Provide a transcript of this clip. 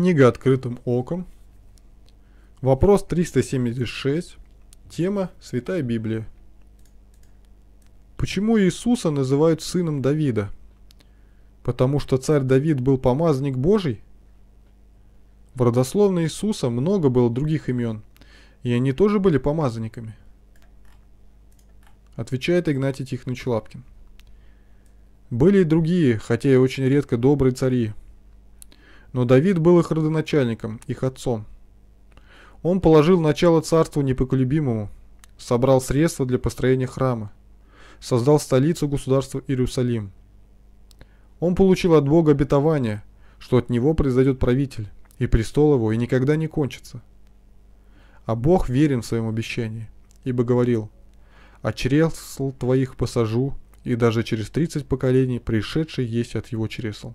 Книга «Открытым оком». Вопрос 376. Тема «Святая Библия». Почему Иисуса называют сыном Давида? Потому что царь Давид был помазник Божий? В родословной Иисуса много было других имен, и они тоже были помазанниками. Отвечает Игнатий Тихонович Лапкин. Были и другие, хотя и очень редко добрые цари – но Давид был их родоначальником, их отцом. Он положил начало царству непоколебимому, собрал средства для построения храма, создал столицу государства Иерусалим. Он получил от Бога обетование, что от него произойдет правитель, и престол его и никогда не кончится. А Бог верен в своем обещании, ибо говорил, «А чресл твоих посажу, и даже через тридцать поколений пришедший есть от его чресл».